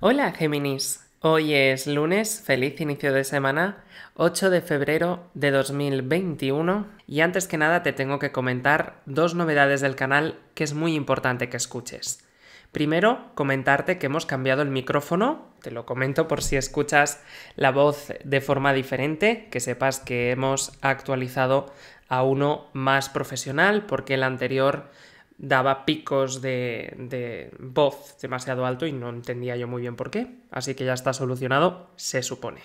Hola Géminis, hoy es lunes, feliz inicio de semana, 8 de febrero de 2021 y antes que nada te tengo que comentar dos novedades del canal que es muy importante que escuches. Primero, comentarte que hemos cambiado el micrófono, te lo comento por si escuchas la voz de forma diferente, que sepas que hemos actualizado a uno más profesional porque el anterior daba picos de, de, voz demasiado alto y no entendía yo muy bien por qué. Así que ya está solucionado, se supone.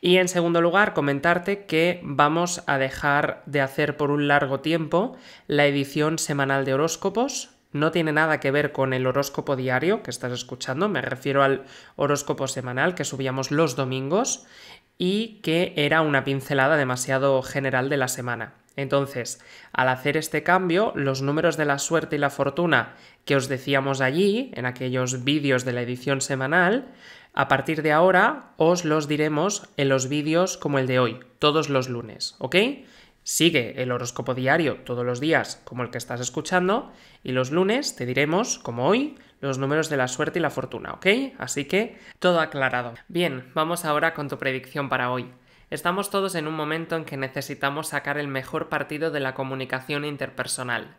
Y en segundo lugar, comentarte que vamos a dejar de hacer por un largo tiempo la edición semanal de horóscopos. No tiene nada que ver con el horóscopo diario que estás escuchando, me refiero al horóscopo semanal que subíamos los domingos y que era una pincelada demasiado general de la semana. Entonces, al hacer este cambio, los números de la suerte y la fortuna que os decíamos allí, en aquellos vídeos de la edición semanal, a partir de ahora os los diremos en los vídeos como el de hoy, todos los lunes, ¿ok? Sigue el horóscopo diario todos los días como el que estás escuchando y los lunes te diremos, como hoy, los números de la suerte y la fortuna, ¿ok? Así que todo aclarado. Bien, vamos ahora con tu predicción para hoy. Estamos todos en un momento en que necesitamos sacar el mejor partido de la comunicación interpersonal.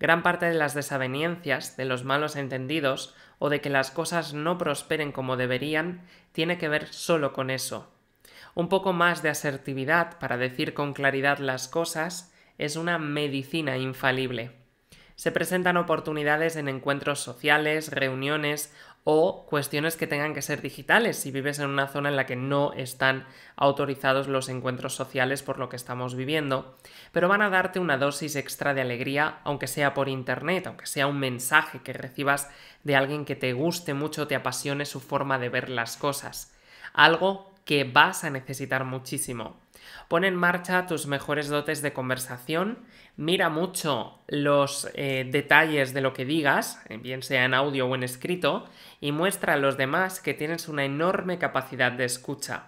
Gran parte de las desavenencias, de los malos entendidos o de que las cosas no prosperen como deberían, tiene que ver solo con eso. Un poco más de asertividad para decir con claridad las cosas es una medicina infalible. Se presentan oportunidades en encuentros sociales, reuniones o cuestiones que tengan que ser digitales si vives en una zona en la que no están autorizados los encuentros sociales por lo que estamos viviendo, pero van a darte una dosis extra de alegría, aunque sea por internet, aunque sea un mensaje que recibas de alguien que te guste mucho, te apasione su forma de ver las cosas, algo que vas a necesitar muchísimo. Pon en marcha tus mejores dotes de conversación, mira mucho los eh, detalles de lo que digas, eh, bien sea en audio o en escrito, y muestra a los demás que tienes una enorme capacidad de escucha.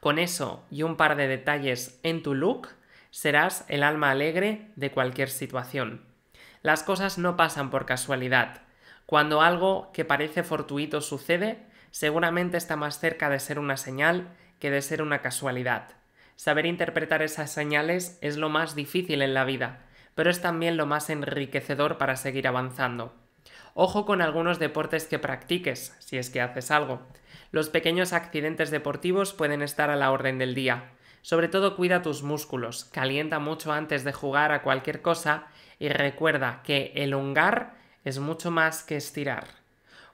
Con eso y un par de detalles en tu look, serás el alma alegre de cualquier situación. Las cosas no pasan por casualidad. Cuando algo que parece fortuito sucede, seguramente está más cerca de ser una señal que de ser una casualidad. Saber interpretar esas señales es lo más difícil en la vida, pero es también lo más enriquecedor para seguir avanzando. Ojo con algunos deportes que practiques, si es que haces algo. Los pequeños accidentes deportivos pueden estar a la orden del día. Sobre todo cuida tus músculos, calienta mucho antes de jugar a cualquier cosa y recuerda que elongar es mucho más que estirar.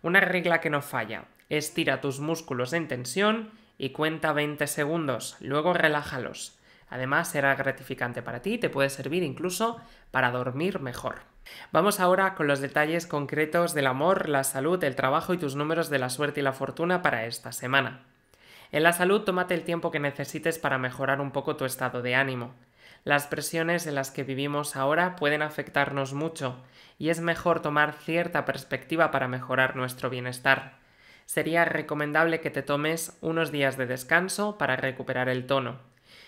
Una regla que no falla, estira tus músculos en tensión y cuenta 20 segundos, luego relájalos. Además será gratificante para ti y te puede servir incluso para dormir mejor. Vamos ahora con los detalles concretos del amor, la salud, el trabajo y tus números de la suerte y la fortuna para esta semana. En la salud, tómate el tiempo que necesites para mejorar un poco tu estado de ánimo. Las presiones en las que vivimos ahora pueden afectarnos mucho y es mejor tomar cierta perspectiva para mejorar nuestro bienestar sería recomendable que te tomes unos días de descanso para recuperar el tono.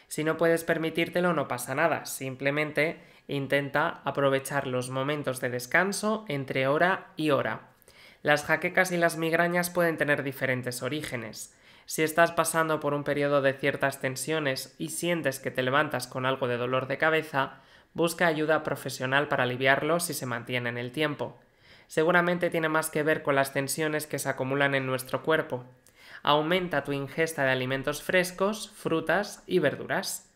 Si no puedes permitírtelo, no pasa nada, simplemente intenta aprovechar los momentos de descanso entre hora y hora. Las jaquecas y las migrañas pueden tener diferentes orígenes. Si estás pasando por un periodo de ciertas tensiones y sientes que te levantas con algo de dolor de cabeza, busca ayuda profesional para aliviarlo si se mantiene en el tiempo seguramente tiene más que ver con las tensiones que se acumulan en nuestro cuerpo. Aumenta tu ingesta de alimentos frescos, frutas y verduras.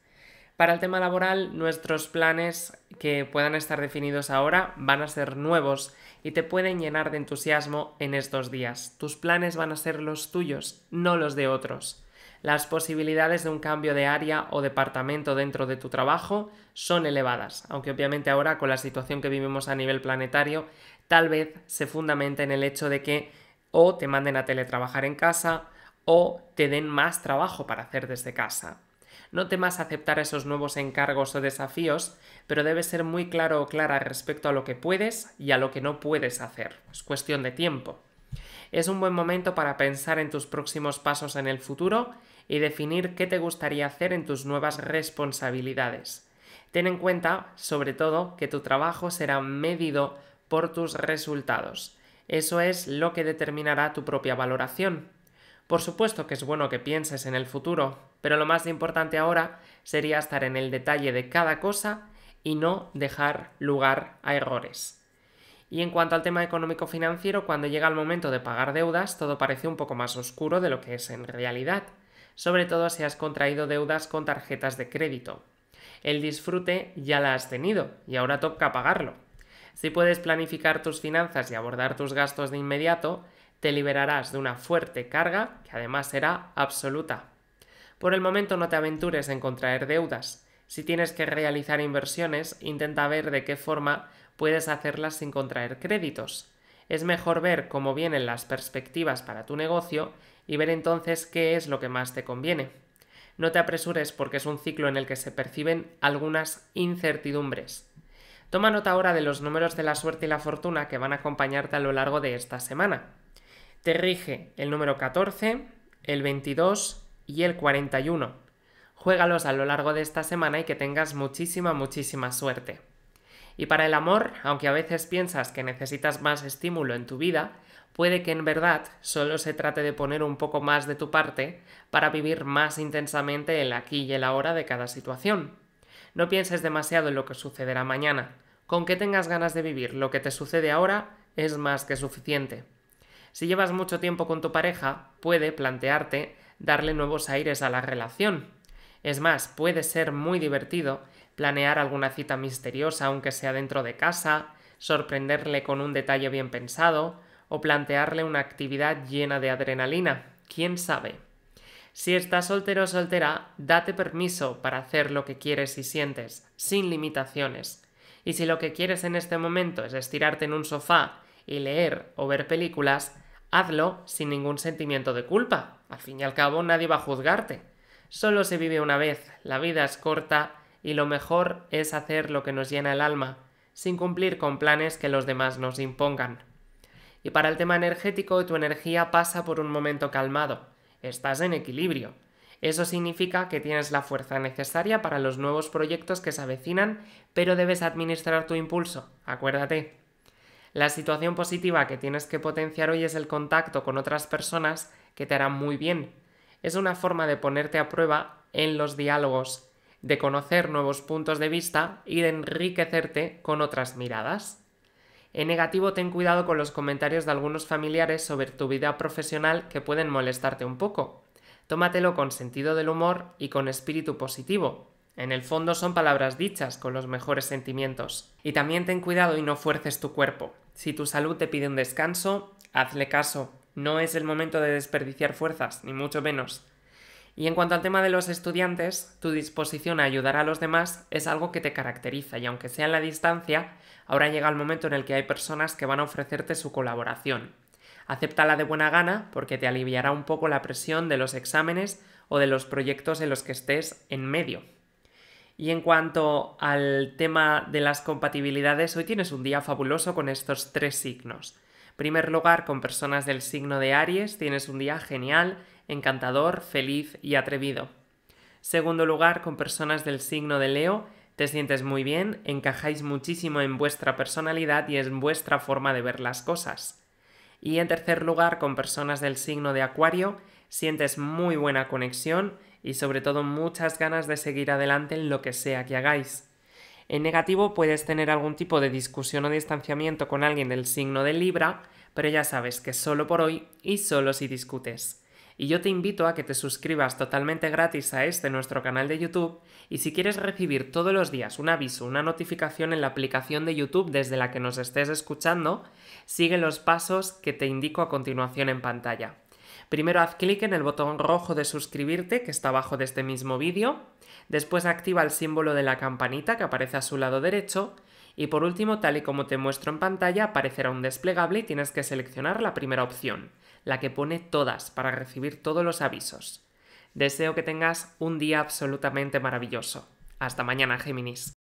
Para el tema laboral, nuestros planes que puedan estar definidos ahora van a ser nuevos y te pueden llenar de entusiasmo en estos días. Tus planes van a ser los tuyos, no los de otros. Las posibilidades de un cambio de área o departamento dentro de tu trabajo son elevadas, aunque obviamente ahora con la situación que vivimos a nivel planetario tal vez se fundamenta en el hecho de que o te manden a teletrabajar en casa o te den más trabajo para hacer desde casa. No temas aceptar esos nuevos encargos o desafíos, pero debes ser muy claro o clara respecto a lo que puedes y a lo que no puedes hacer. Es cuestión de tiempo. Es un buen momento para pensar en tus próximos pasos en el futuro y definir qué te gustaría hacer en tus nuevas responsabilidades. Ten en cuenta, sobre todo, que tu trabajo será medido por tus resultados. Eso es lo que determinará tu propia valoración. Por supuesto que es bueno que pienses en el futuro, pero lo más importante ahora sería estar en el detalle de cada cosa y no dejar lugar a errores. Y en cuanto al tema económico-financiero, cuando llega el momento de pagar deudas, todo parece un poco más oscuro de lo que es en realidad, sobre todo si has contraído deudas con tarjetas de crédito. El disfrute ya la has tenido y ahora toca pagarlo. Si puedes planificar tus finanzas y abordar tus gastos de inmediato, te liberarás de una fuerte carga que además será absoluta. Por el momento no te aventures en contraer deudas. Si tienes que realizar inversiones, intenta ver de qué forma puedes hacerlas sin contraer créditos. Es mejor ver cómo vienen las perspectivas para tu negocio y ver entonces qué es lo que más te conviene. No te apresures porque es un ciclo en el que se perciben algunas incertidumbres. Toma nota ahora de los números de la suerte y la fortuna que van a acompañarte a lo largo de esta semana. Te rige el número 14, el 22 y el 41. Juégalos a lo largo de esta semana y que tengas muchísima, muchísima suerte. Y para el amor, aunque a veces piensas que necesitas más estímulo en tu vida, puede que en verdad solo se trate de poner un poco más de tu parte para vivir más intensamente el aquí y el ahora de cada situación. No pienses demasiado en lo que sucederá mañana. Con que tengas ganas de vivir lo que te sucede ahora es más que suficiente. Si llevas mucho tiempo con tu pareja, puede plantearte darle nuevos aires a la relación. Es más, puede ser muy divertido planear alguna cita misteriosa, aunque sea dentro de casa, sorprenderle con un detalle bien pensado o plantearle una actividad llena de adrenalina. ¿Quién sabe? Si estás soltero o soltera, date permiso para hacer lo que quieres y sientes, sin limitaciones. Y si lo que quieres en este momento es estirarte en un sofá y leer o ver películas, hazlo sin ningún sentimiento de culpa. Al fin y al cabo nadie va a juzgarte. Solo se vive una vez, la vida es corta y lo mejor es hacer lo que nos llena el alma, sin cumplir con planes que los demás nos impongan. Y para el tema energético, tu energía pasa por un momento calmado estás en equilibrio. Eso significa que tienes la fuerza necesaria para los nuevos proyectos que se avecinan, pero debes administrar tu impulso, acuérdate. La situación positiva que tienes que potenciar hoy es el contacto con otras personas que te harán muy bien. Es una forma de ponerte a prueba en los diálogos, de conocer nuevos puntos de vista y de enriquecerte con otras miradas. En negativo, ten cuidado con los comentarios de algunos familiares sobre tu vida profesional que pueden molestarte un poco. Tómatelo con sentido del humor y con espíritu positivo. En el fondo son palabras dichas con los mejores sentimientos. Y también ten cuidado y no fuerces tu cuerpo. Si tu salud te pide un descanso, hazle caso. No es el momento de desperdiciar fuerzas, ni mucho menos. Y en cuanto al tema de los estudiantes, tu disposición a ayudar a los demás es algo que te caracteriza y aunque sea en la distancia, ahora llega el momento en el que hay personas que van a ofrecerte su colaboración. Acéptala de buena gana porque te aliviará un poco la presión de los exámenes o de los proyectos en los que estés en medio. Y en cuanto al tema de las compatibilidades, hoy tienes un día fabuloso con estos tres signos. En primer lugar, con personas del signo de Aries, tienes un día genial encantador, feliz y atrevido. Segundo lugar, con personas del signo de Leo, te sientes muy bien, encajáis muchísimo en vuestra personalidad y en vuestra forma de ver las cosas. Y en tercer lugar, con personas del signo de Acuario, sientes muy buena conexión y sobre todo muchas ganas de seguir adelante en lo que sea que hagáis. En negativo puedes tener algún tipo de discusión o distanciamiento con alguien del signo de Libra, pero ya sabes que solo por hoy y solo si discutes. Y yo te invito a que te suscribas totalmente gratis a este nuestro canal de YouTube y si quieres recibir todos los días un aviso, una notificación en la aplicación de YouTube desde la que nos estés escuchando, sigue los pasos que te indico a continuación en pantalla. Primero haz clic en el botón rojo de suscribirte que está abajo de este mismo vídeo, después activa el símbolo de la campanita que aparece a su lado derecho y por último, tal y como te muestro en pantalla, aparecerá un desplegable y tienes que seleccionar la primera opción la que pone todas para recibir todos los avisos. Deseo que tengas un día absolutamente maravilloso. Hasta mañana, Géminis.